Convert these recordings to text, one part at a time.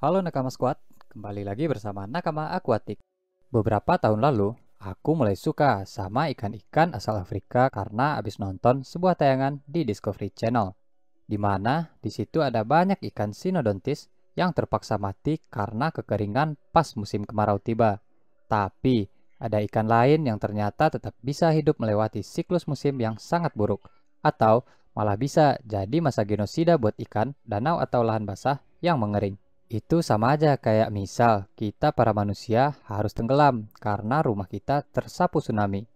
Halo Nakama Squad, kembali lagi bersama Nakama Aquatic. Beberapa tahun lalu, aku mulai suka sama ikan-ikan asal Afrika karena habis nonton sebuah tayangan di Discovery Channel. di mana di situ ada banyak ikan sinodontis yang terpaksa mati karena kekeringan pas musim kemarau tiba. Tapi, ada ikan lain yang ternyata tetap bisa hidup melewati siklus musim yang sangat buruk. Atau malah bisa jadi masa genosida buat ikan, danau atau lahan basah yang mengering. Itu sama aja kayak misal kita para manusia harus tenggelam karena rumah kita tersapu tsunami.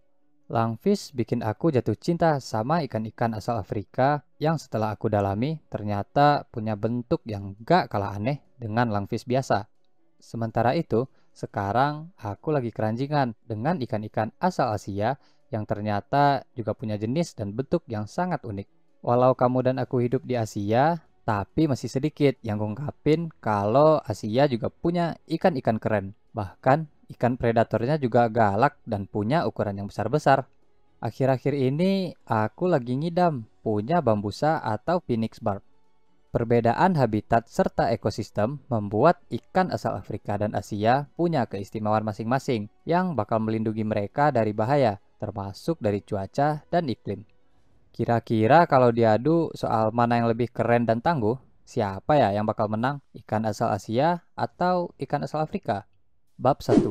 Langfish bikin aku jatuh cinta sama ikan-ikan asal Afrika yang setelah aku dalami ternyata punya bentuk yang gak kalah aneh dengan langfish biasa. Sementara itu, sekarang aku lagi keranjingan dengan ikan-ikan asal Asia yang ternyata juga punya jenis dan bentuk yang sangat unik. Walau kamu dan aku hidup di Asia, tapi masih sedikit yang ngungkapin kalau Asia juga punya ikan-ikan keren. Bahkan ikan predatornya juga galak dan punya ukuran yang besar-besar. Akhir-akhir ini aku lagi ngidam punya bambusa atau phoenix barb. Perbedaan habitat serta ekosistem membuat ikan asal Afrika dan Asia punya keistimewaan masing-masing yang bakal melindungi mereka dari bahaya, termasuk dari cuaca dan iklim. Kira-kira kalau diadu soal mana yang lebih keren dan tangguh, siapa ya yang bakal menang? Ikan asal Asia atau ikan asal Afrika? Bab 1.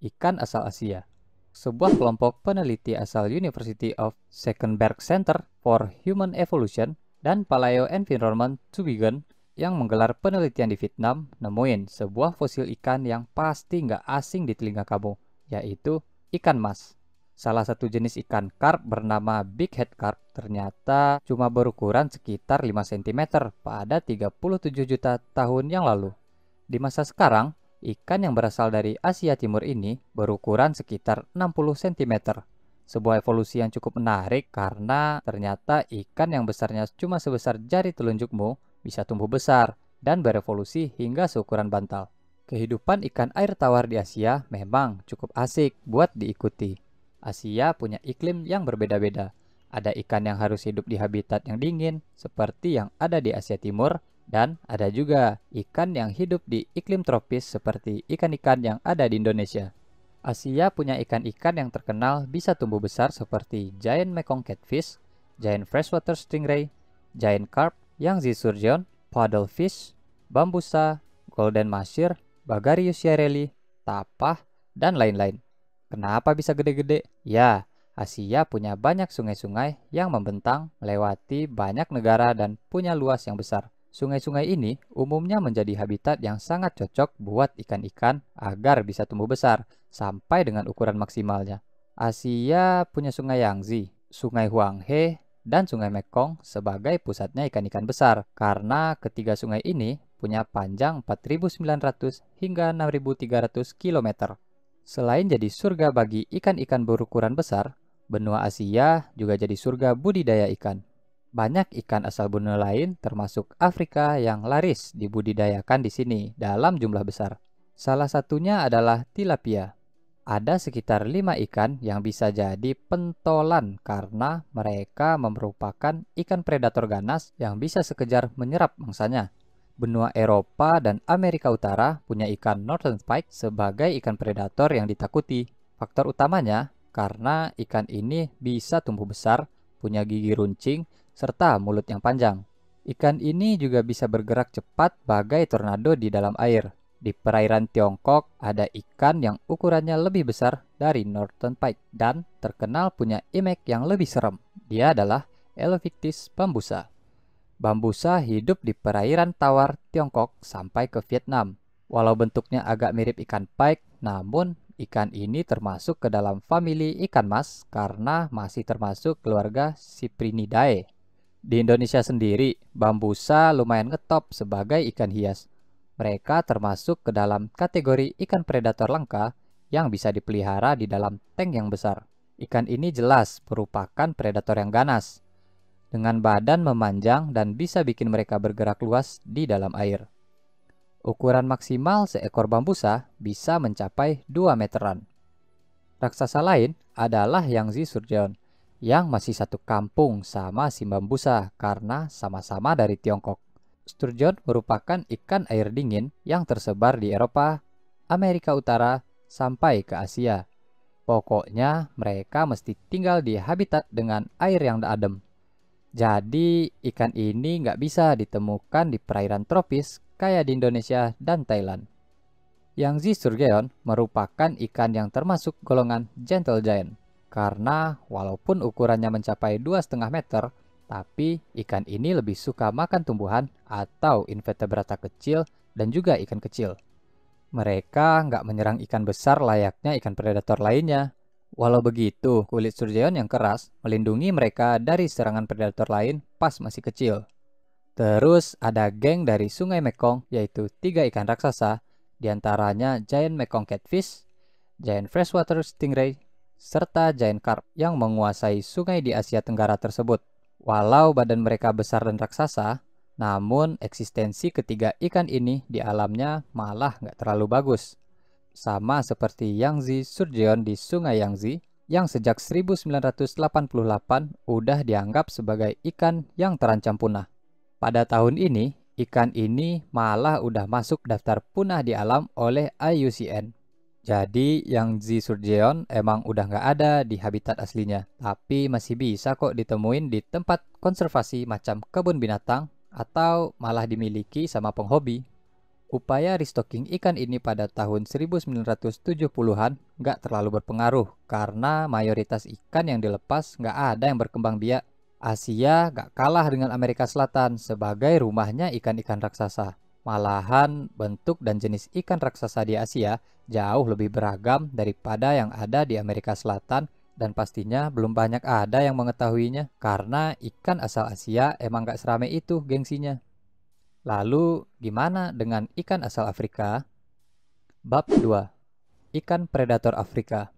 Ikan asal Asia. Sebuah kelompok peneliti asal University of Seckenberg Center for Human Evolution dan Paleo Environment Tübingen yang menggelar penelitian di Vietnam nemuin sebuah fosil ikan yang pasti nggak asing di telinga kamu, yaitu ikan mas. Salah satu jenis ikan karp bernama Big Head Carp ternyata cuma berukuran sekitar 5 cm pada 37 juta tahun yang lalu. Di masa sekarang, ikan yang berasal dari Asia Timur ini berukuran sekitar 60 cm. Sebuah evolusi yang cukup menarik karena ternyata ikan yang besarnya cuma sebesar jari telunjukmu bisa tumbuh besar dan berevolusi hingga seukuran bantal. Kehidupan ikan air tawar di Asia memang cukup asik buat diikuti. Asia punya iklim yang berbeda-beda. Ada ikan yang harus hidup di habitat yang dingin, seperti yang ada di Asia Timur, dan ada juga ikan yang hidup di iklim tropis seperti ikan-ikan yang ada di Indonesia. Asia punya ikan-ikan yang terkenal bisa tumbuh besar seperti giant Mekong catfish, giant freshwater stingray, giant carp yang zisurgeon, paddlefish, bambusa, golden masir, bagarius yareli, tapah, dan lain-lain. Kenapa bisa gede-gede? Ya, Asia punya banyak sungai-sungai yang membentang melewati banyak negara dan punya luas yang besar. Sungai-sungai ini umumnya menjadi habitat yang sangat cocok buat ikan-ikan agar bisa tumbuh besar sampai dengan ukuran maksimalnya. Asia punya sungai Yangtze, sungai Huanghe, dan sungai Mekong sebagai pusatnya ikan-ikan besar karena ketiga sungai ini punya panjang 4.900 hingga 6.300 km. Selain jadi surga bagi ikan-ikan berukuran besar, benua Asia juga jadi surga budidaya ikan. Banyak ikan asal benua lain termasuk Afrika yang laris dibudidayakan di sini dalam jumlah besar. Salah satunya adalah tilapia. Ada sekitar lima ikan yang bisa jadi pentolan karena mereka merupakan ikan predator ganas yang bisa sekejar menyerap mangsanya benua Eropa dan Amerika Utara punya ikan northern pike sebagai ikan predator yang ditakuti. Faktor utamanya karena ikan ini bisa tumbuh besar, punya gigi runcing, serta mulut yang panjang. Ikan ini juga bisa bergerak cepat bagai tornado di dalam air. Di perairan Tiongkok ada ikan yang ukurannya lebih besar dari northern pike dan terkenal punya image yang lebih serem. Dia adalah Elovictis bambusa. Bambusa hidup di perairan tawar Tiongkok sampai ke Vietnam. Walau bentuknya agak mirip ikan paik, namun ikan ini termasuk ke dalam famili ikan mas karena masih termasuk keluarga Cyprinidae. Di Indonesia sendiri, bambusa lumayan ngetop sebagai ikan hias. Mereka termasuk ke dalam kategori ikan predator langka yang bisa dipelihara di dalam tank yang besar. Ikan ini jelas merupakan predator yang ganas, dengan badan memanjang dan bisa bikin mereka bergerak luas di dalam air. Ukuran maksimal seekor bambusa bisa mencapai 2 meteran. Raksasa lain adalah yang Zisurjeon, yang masih satu kampung sama si bambusa karena sama-sama dari Tiongkok. Sturgeon merupakan ikan air dingin yang tersebar di Eropa, Amerika Utara, sampai ke Asia. Pokoknya mereka mesti tinggal di habitat dengan air yang adem. Jadi, ikan ini nggak bisa ditemukan di perairan tropis kayak di Indonesia dan Thailand. Yang Zisurgeon merupakan ikan yang termasuk golongan gentle giant karena walaupun ukurannya mencapai 2,5 meter, tapi ikan ini lebih suka makan tumbuhan atau invertebrata kecil dan juga ikan kecil. Mereka nggak menyerang ikan besar layaknya ikan predator lainnya, Walau begitu, kulit Surjeon yang keras melindungi mereka dari serangan predator lain pas masih kecil. Terus ada geng dari Sungai Mekong yaitu tiga ikan raksasa, diantaranya Giant Mekong Catfish, Giant Freshwater Stingray, serta Giant Carp yang menguasai sungai di Asia Tenggara tersebut. Walau badan mereka besar dan raksasa, namun eksistensi ketiga ikan ini di alamnya malah nggak terlalu bagus sama seperti Yangzi Surjeon di Sungai Yangzi yang sejak 1988 udah dianggap sebagai ikan yang terancam punah. Pada tahun ini, ikan ini malah udah masuk daftar punah di alam oleh IUCN. Jadi Yangzi Surjeon emang udah nggak ada di habitat aslinya, tapi masih bisa kok ditemuin di tempat konservasi macam kebun binatang atau malah dimiliki sama penghobi. Upaya restocking ikan ini pada tahun 1970-an nggak terlalu berpengaruh karena mayoritas ikan yang dilepas nggak ada yang berkembang biak. Asia nggak kalah dengan Amerika Selatan sebagai rumahnya ikan-ikan raksasa. Malahan bentuk dan jenis ikan raksasa di Asia jauh lebih beragam daripada yang ada di Amerika Selatan dan pastinya belum banyak ada yang mengetahuinya karena ikan asal Asia emang nggak serame itu gengsinya. Lalu, gimana dengan ikan asal Afrika? Bab 2. Ikan predator Afrika.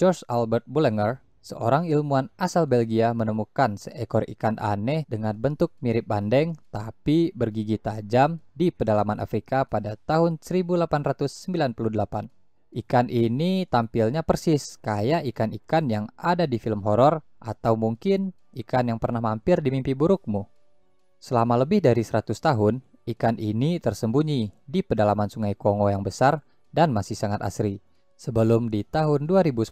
George Albert Bullinger, seorang ilmuwan asal Belgia menemukan seekor ikan aneh dengan bentuk mirip bandeng tapi bergigi tajam di pedalaman Afrika pada tahun 1898. Ikan ini tampilnya persis kayak ikan-ikan yang ada di film horor atau mungkin ikan yang pernah mampir di mimpi burukmu. Selama lebih dari 100 tahun, ikan ini tersembunyi di pedalaman sungai Kongo yang besar dan masih sangat asri. Sebelum di tahun 2010,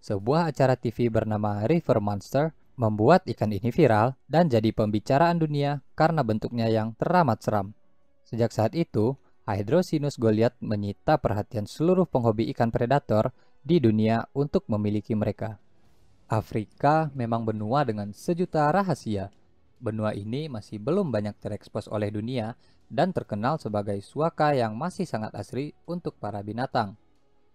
sebuah acara TV bernama River Monster membuat ikan ini viral dan jadi pembicaraan dunia karena bentuknya yang teramat seram. Sejak saat itu, Hydrosinus goliath menyita perhatian seluruh penghobi ikan predator di dunia untuk memiliki mereka. Afrika memang benua dengan sejuta rahasia, benua ini masih belum banyak terekspos oleh dunia dan terkenal sebagai suaka yang masih sangat asri untuk para binatang.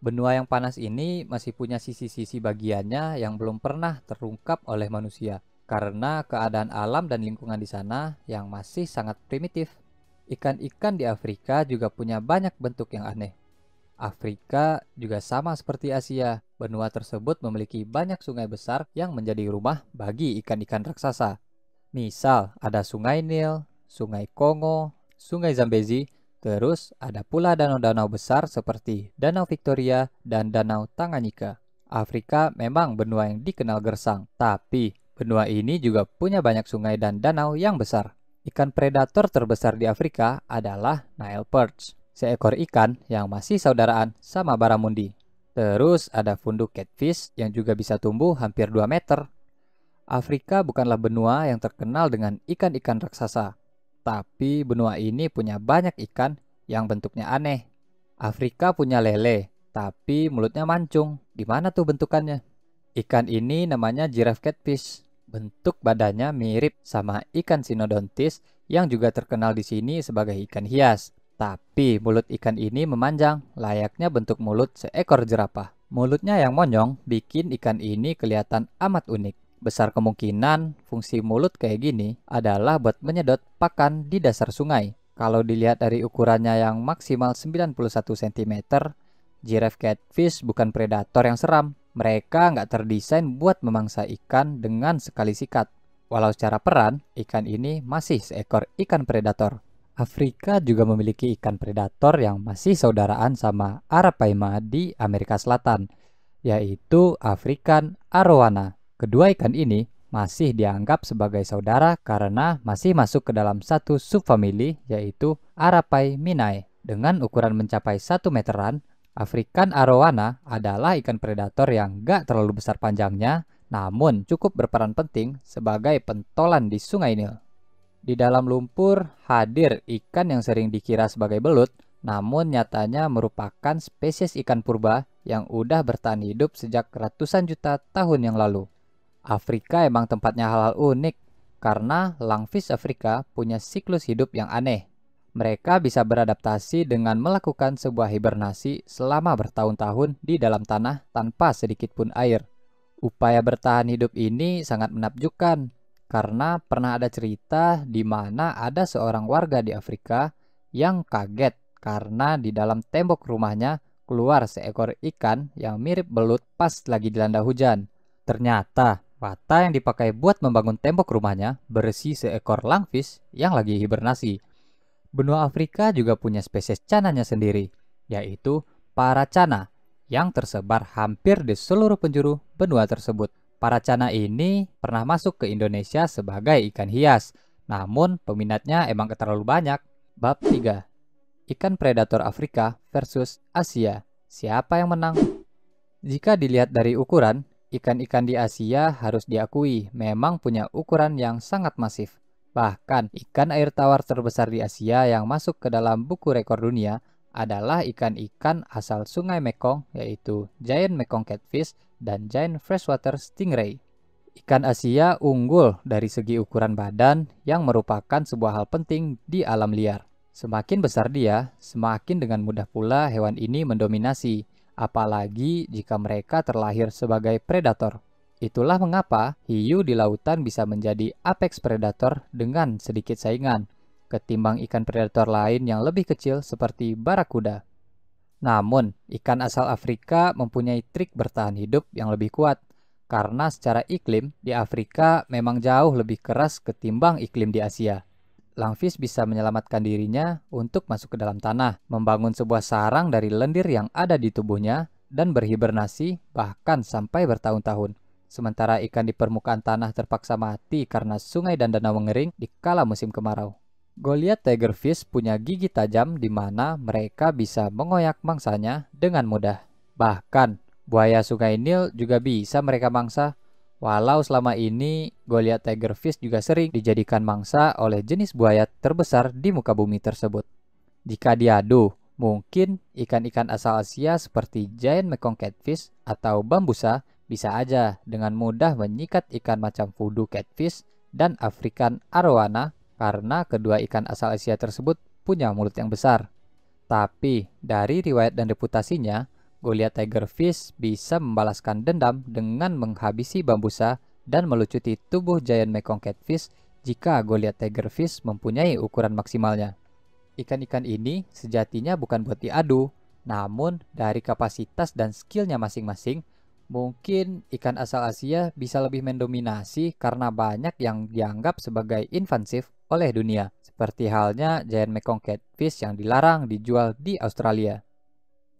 Benua yang panas ini masih punya sisi-sisi bagiannya yang belum pernah terungkap oleh manusia karena keadaan alam dan lingkungan di sana yang masih sangat primitif. Ikan-ikan di Afrika juga punya banyak bentuk yang aneh. Afrika juga sama seperti Asia, benua tersebut memiliki banyak sungai besar yang menjadi rumah bagi ikan-ikan raksasa. Misal ada sungai Nil, sungai Kongo, sungai Zambezi, terus ada pula danau-danau besar seperti Danau Victoria dan Danau Tanganyika. Afrika memang benua yang dikenal gersang, tapi benua ini juga punya banyak sungai dan danau yang besar. Ikan predator terbesar di Afrika adalah Nile perch, seekor ikan yang masih saudaraan sama baramundi. Terus ada funduk catfish yang juga bisa tumbuh hampir 2 meter Afrika bukanlah benua yang terkenal dengan ikan-ikan raksasa, tapi benua ini punya banyak ikan yang bentuknya aneh. Afrika punya lele, tapi mulutnya mancung. Gimana tuh bentukannya? Ikan ini namanya giraffe catfish. Bentuk badannya mirip sama ikan sinodontis yang juga terkenal di sini sebagai ikan hias. Tapi mulut ikan ini memanjang, layaknya bentuk mulut seekor jerapah. Mulutnya yang monyong bikin ikan ini kelihatan amat unik besar kemungkinan fungsi mulut kayak gini adalah buat menyedot pakan di dasar sungai. Kalau dilihat dari ukurannya yang maksimal 91 cm, giraffe catfish bukan predator yang seram. Mereka nggak terdesain buat memangsa ikan dengan sekali sikat. Walau secara peran, ikan ini masih seekor ikan predator. Afrika juga memiliki ikan predator yang masih saudaraan sama Arapaima di Amerika Selatan, yaitu African arowana. Kedua ikan ini masih dianggap sebagai saudara karena masih masuk ke dalam satu subfamili yaitu Arapai minae. Dengan ukuran mencapai 1 meteran, African arowana adalah ikan predator yang gak terlalu besar panjangnya namun cukup berperan penting sebagai pentolan di sungai Nil. Di dalam lumpur hadir ikan yang sering dikira sebagai belut, namun nyatanya merupakan spesies ikan purba yang udah bertahan hidup sejak ratusan juta tahun yang lalu. Afrika emang tempatnya hal-hal unik karena langfish Afrika punya siklus hidup yang aneh. Mereka bisa beradaptasi dengan melakukan sebuah hibernasi selama bertahun-tahun di dalam tanah tanpa sedikit pun air. Upaya bertahan hidup ini sangat menakjubkan karena pernah ada cerita di mana ada seorang warga di Afrika yang kaget karena di dalam tembok rumahnya keluar seekor ikan yang mirip belut pas lagi dilanda hujan. Ternyata Pata yang dipakai buat membangun tembok rumahnya berisi seekor langfish yang lagi hibernasi. Benua Afrika juga punya spesies cananya sendiri, yaitu para cana yang tersebar hampir di seluruh penjuru benua tersebut. Para cana ini pernah masuk ke Indonesia sebagai ikan hias, namun peminatnya emang terlalu banyak. Bab 3. Ikan predator Afrika versus Asia. Siapa yang menang? Jika dilihat dari ukuran, Ikan-ikan di Asia harus diakui memang punya ukuran yang sangat masif. Bahkan, ikan air tawar terbesar di Asia yang masuk ke dalam buku rekor dunia adalah ikan-ikan asal sungai Mekong, yaitu Giant Mekong Catfish dan Giant Freshwater Stingray. Ikan Asia unggul dari segi ukuran badan yang merupakan sebuah hal penting di alam liar. Semakin besar dia, semakin dengan mudah pula hewan ini mendominasi, apalagi jika mereka terlahir sebagai predator. Itulah mengapa hiu di lautan bisa menjadi apex predator dengan sedikit saingan, ketimbang ikan predator lain yang lebih kecil seperti barakuda. Namun, ikan asal Afrika mempunyai trik bertahan hidup yang lebih kuat, karena secara iklim di Afrika memang jauh lebih keras ketimbang iklim di Asia. Langfish bisa menyelamatkan dirinya untuk masuk ke dalam tanah, membangun sebuah sarang dari lendir yang ada di tubuhnya, dan berhibernasi bahkan sampai bertahun-tahun. Sementara ikan di permukaan tanah terpaksa mati karena sungai dan danau mengering di kala musim kemarau. Goliath tigerfish punya gigi tajam di mana mereka bisa mengoyak mangsanya dengan mudah. Bahkan, buaya sungai Nil juga bisa mereka mangsa Walau selama ini Goliath tigerfish juga sering dijadikan mangsa oleh jenis buaya terbesar di muka bumi tersebut. Jika diadu, mungkin ikan-ikan asal Asia seperti giant mekong catfish atau bambusa bisa aja dengan mudah menyikat ikan macam voodoo catfish dan African arowana karena kedua ikan asal Asia tersebut punya mulut yang besar. Tapi dari riwayat dan reputasinya, Goliath Fish bisa membalaskan dendam dengan menghabisi bambusa dan melucuti tubuh Giant Mekong Catfish jika Goliath Fish mempunyai ukuran maksimalnya. Ikan-ikan ini sejatinya bukan buat diadu, namun dari kapasitas dan skillnya masing-masing, mungkin ikan asal Asia bisa lebih mendominasi karena banyak yang dianggap sebagai invasif oleh dunia, seperti halnya Giant Mekong Catfish yang dilarang dijual di Australia.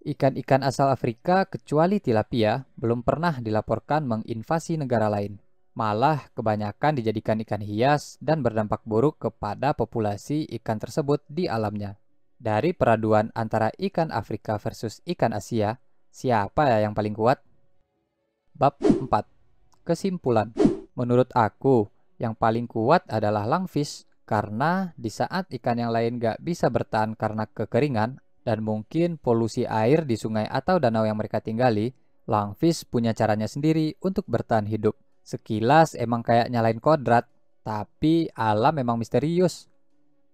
Ikan-ikan asal Afrika kecuali tilapia belum pernah dilaporkan menginvasi negara lain. Malah kebanyakan dijadikan ikan hias dan berdampak buruk kepada populasi ikan tersebut di alamnya. Dari peraduan antara ikan Afrika versus ikan Asia, siapa yang paling kuat? Bab 4. Kesimpulan. Menurut aku, yang paling kuat adalah langfish karena di saat ikan yang lain gak bisa bertahan karena kekeringan dan mungkin polusi air di sungai atau danau yang mereka tinggali, langfish punya caranya sendiri untuk bertahan hidup. Sekilas emang kayak nyalain kodrat, tapi alam memang misterius.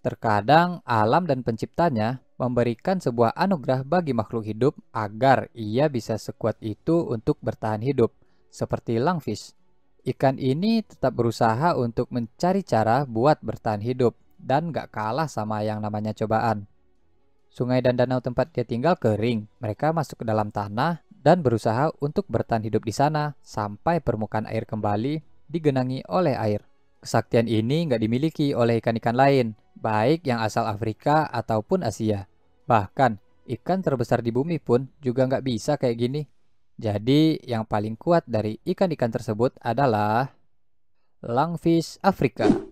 Terkadang alam dan penciptanya memberikan sebuah anugerah bagi makhluk hidup agar ia bisa sekuat itu untuk bertahan hidup, seperti langfish. Ikan ini tetap berusaha untuk mencari cara buat bertahan hidup dan gak kalah sama yang namanya cobaan. Sungai dan danau tempat dia tinggal kering. Mereka masuk ke dalam tanah dan berusaha untuk bertahan hidup di sana sampai permukaan air kembali digenangi oleh air. Kesaktian ini nggak dimiliki oleh ikan-ikan lain, baik yang asal Afrika ataupun Asia. Bahkan, ikan terbesar di bumi pun juga nggak bisa kayak gini. Jadi, yang paling kuat dari ikan-ikan tersebut adalah Langfish Afrika.